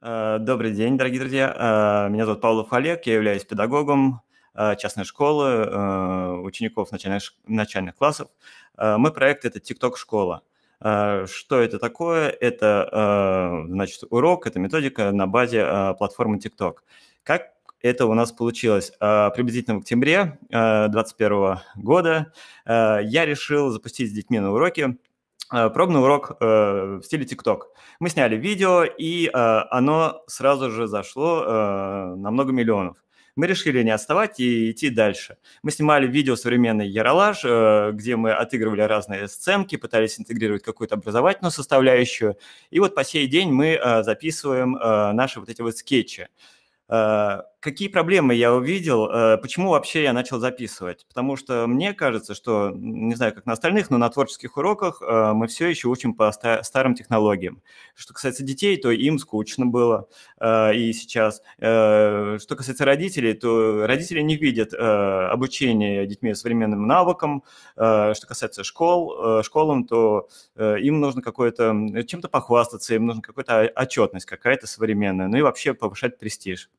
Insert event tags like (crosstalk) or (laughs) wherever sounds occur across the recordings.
Э, добрый день, дорогие друзья. Э, меня зовут Павлов Олег, я являюсь педагогом э, частной школы, учеников начальных, начальных классов. Мой проект – это TikTok-школа. Что это такое? Это, значит, урок, это методика на базе платформы TikTok. Как это у нас получилось. Приблизительно в октябре 2021 года я решил запустить с детьми на уроки Э, пробный урок э, в стиле TikTok. Мы сняли видео, и э, оно сразу же зашло на много миллионов. Мы решили не отставать и идти дальше. Мы снимали видео «Современный яролаж, где мы отыгрывали разные сценки, пытались интегрировать какую-то образовательную составляющую. И вот по сей день мы записываем наши вот эти вот скетчи какие проблемы я увидел, э, почему вообще я начал записывать. Потому что мне кажется, что, не знаю, как на остальных, но на творческих уроках э, мы все еще учим по старым технологиям. Что касается детей, то им скучно было э, и сейчас. Что касается родителей, то родители не видят обучение детьми современным навыкам. Что касается школ, школам, то им нужно какое-то чем-то похвастаться, им нужна какая-то отчетность какая-то современная, ну и вообще повышать престиж.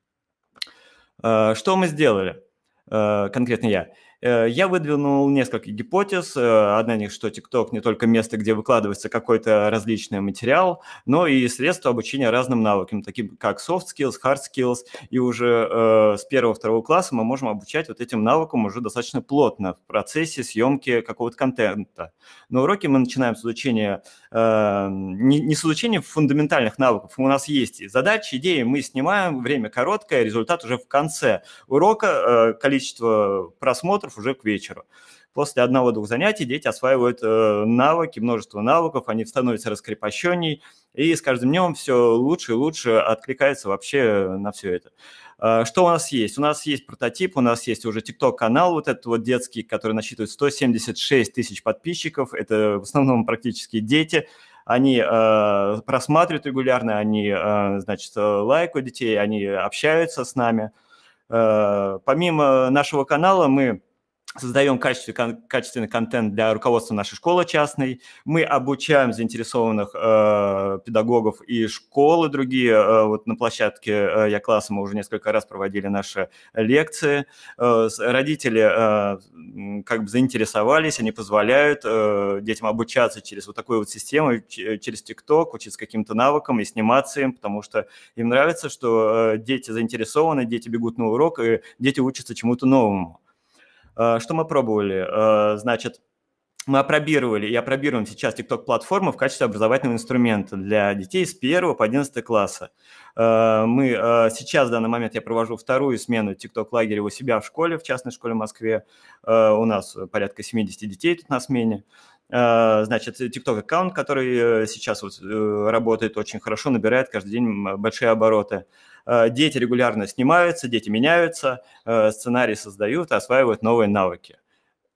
Э, что мы сделали, э, конкретно я? Э, я выдвинул несколько гипотез. Э, одна из них, что TikTok не только место, где выкладывается какой-то различный материал, но и средство обучения разным навыкам, таким как soft skills, hard skills. И уже э, с первого-второго класса мы можем обучать вот этим навыкам уже достаточно плотно в процессе съемки какого-то контента. Но уроки мы начинаем с изучения, не, не с изучения фундаментальных навыков. У нас есть задачи, идеи, мы снимаем, время короткое, результат уже в конце урока, количество просмотров параметров уже к вечеру. После одного-двух занятий дети осваивают э, навыки, множество навыков, они становятся раскрепощенней, и с каждым днем все лучше и лучше откликается вообще на все это. Э, что у нас есть? У нас есть прототип, у нас есть уже TikTok-канал вот этот вот детский, который насчитывает 176 тысяч подписчиков. Это в основном практически дети. Они э, просматривают регулярно, они, э, значит, лайкают детей, они общаются с нами. Э, помимо нашего канала мы создаем качественный, кон качественный контент для руководства нашей школы частной, мы обучаем заинтересованных э, педагогов и школы другие, э, вот на площадке э, «Я класс» мы уже несколько раз проводили наши лекции, э, родители э, как бы заинтересовались, они позволяют э, детям обучаться через вот такую вот систему, через ТикТок, учиться каким-то навыкам и сниматься им, потому что им нравится, что э, дети заинтересованы, дети бегут на урок, и дети учатся чему-то новому. Э, что мы пробовали? Э, значит, мы опробировали и опробируем сейчас TikTok-платформу в качестве образовательного инструмента для детей с 1 по 11 класса. Э, мы сейчас, в данный момент, я провожу вторую смену TikTok-лагеря у себя в школе, в частной школе в Москве. У нас порядка 70 детей тут на смене. Э, значит, TikTok-аккаунт, который э, сейчас вот э, работает очень хорошо, набирает каждый день большие обороты. Дети регулярно снимаются, дети меняются, сценарии создают, осваивают новые навыки.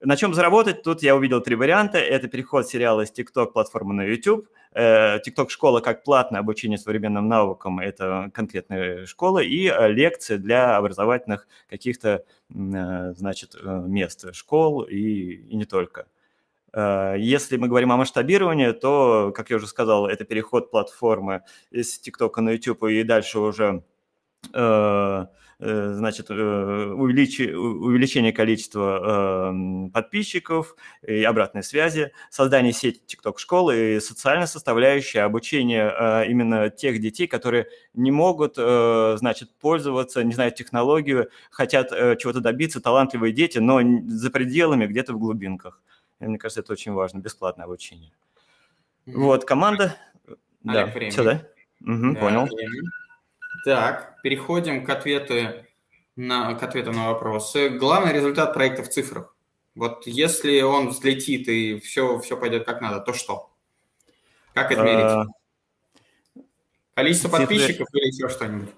На чем заработать? Тут я увидел три варианта. Это переход сериала с TikTok платформы на YouTube, TikTok школа как платное обучение современным навыкам, это конкретная школа, и лекции для образовательных каких-то, значит, мест, школ и, и не только. Э, если мы говорим о масштабировании, то, как я уже сказал, это переход платформы из TikTok на YouTube и дальше уже э, э, значит, увеличение количества эм, подписчиков и обратной связи, создание сети TikTok-школы и социальная составляющая обучения именно тех детей, которые не могут, значит, пользоваться, не знают технологию, хотят чего-то добиться, талантливые дети, но за пределами, где-то в глубинках мне кажется, это очень важно, бесплатное обучение. Mm-hmm. Вот, команда... Э, да, время. все, да? Угу, да, понял. Время. Так, переходим к ответу на, к ответу на вопросы. Главный результат проекта в цифрах. Вот если он взлетит и все, все пойдет как надо, то что? Как измерить? Э, Количество подписчиков или еще что-нибудь?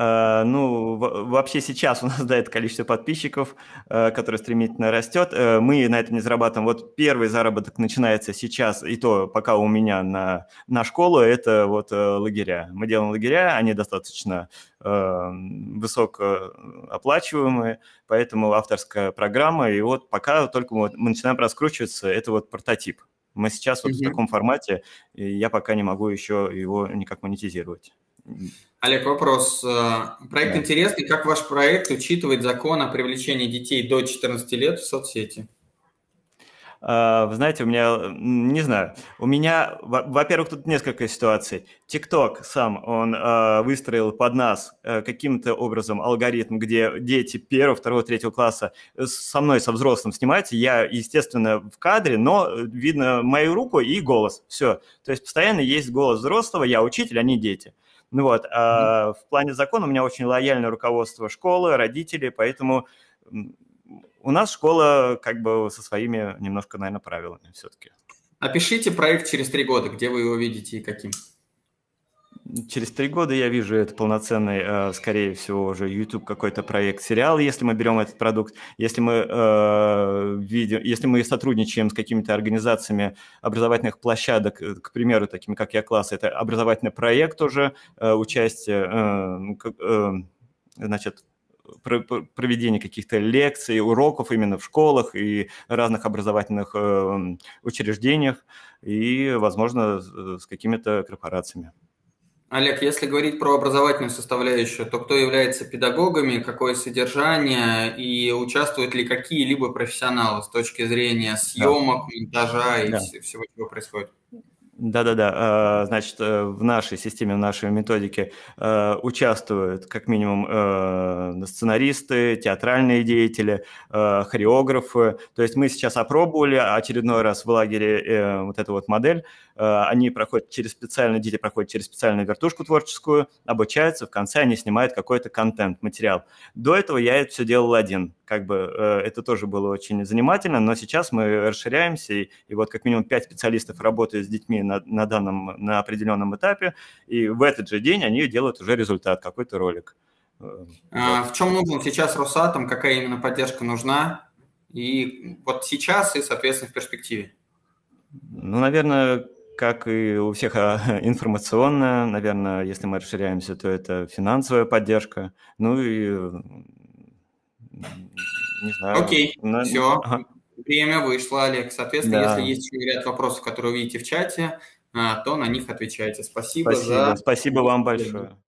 Э, ну, вообще сейчас у нас, (laughs) да, это количество подписчиков, э, которое стремительно растет. Э, мы на этом не зарабатываем. Вот первый заработок начинается сейчас, и то пока у меня на, на школу, это вот лагеря. Мы делаем лагеря, они достаточно высокооплачиваемые, поэтому авторская программа, и вот пока только мы начинаем раскручиваться, это вот прототип. Мы сейчас вот mm-hmm. в таком формате, и я пока не могу еще его никак монетизировать. Олег, вопрос. Э, проект да. интересный. Как ваш проект учитывает закон о привлечении детей до 14 лет в соцсети? Э, вы знаете, у меня, не знаю, у меня, во-первых, тут несколько ситуаций. Тикток сам, он э, выстроил под нас каким-то образом алгоритм, где дети первого, второго, третьего класса со мной, со взрослым снимаются. Я, естественно, в кадре, но видно мою руку и голос. Все. То есть постоянно есть голос взрослого, я учитель, они дети. Ну вот, а в плане закона у меня очень лояльное руководство школы, родители, поэтому у нас школа как бы со своими немножко, наверное, правилами все-таки. Опишите проект через три года, где вы его видите и каким через три года я вижу это полноценный, э, скорее всего, уже YouTube какой-то проект, сериал, если мы берем этот продукт, если мы э, видим, если мы сотрудничаем с какими-то организациями образовательных площадок, э, к примеру, такими как я класс, это образовательный проект уже, э, участие, э, ну, э значит, проведение каких-то лекций, уроков именно в школах и разных образовательных учреждениях и, возможно, с какими-то корпорациями. Олег, если говорить про образовательную составляющую, то кто является педагогами, какое содержание и участвуют ли какие-либо профессионалы с точки зрения съемок, да. монтажа и да. всего, чего происходит? Да-да-да, э, значит, э, в нашей системе, в нашей методике э, участвуют как минимум сценаристы, театральные деятели, хореографы. То есть мы сейчас опробовали очередной раз в лагере вот эту вот модель. Они проходят через специальные, дети проходят через специальную вертушку творческую, обучаются, в конце они снимают какой-то контент, материал. До этого я это все делал один. Как бы это тоже было очень занимательно, но сейчас мы расширяемся, и, и вот как минимум пять специалистов работают с детьми на, на данном, на определенном этапе, и в этот же день они делают уже результат, какой-то ролик. Э, а, в чем нужен сейчас Росатом, какая именно поддержка нужна, и вот сейчас, и, соответственно, в перспективе? Ну, наверное, как и у всех а, (laughs) информационная, наверное, если мы расширяемся, то это финансовая поддержка. Ну и не знаю. Окей, на... все. Ага время вышло, Олег. Соответственно, да. если есть ряд вопросов, которые вы видите в чате, а, то на них отвечайте. Спасибо, спасибо. за... Спасибо вам большое.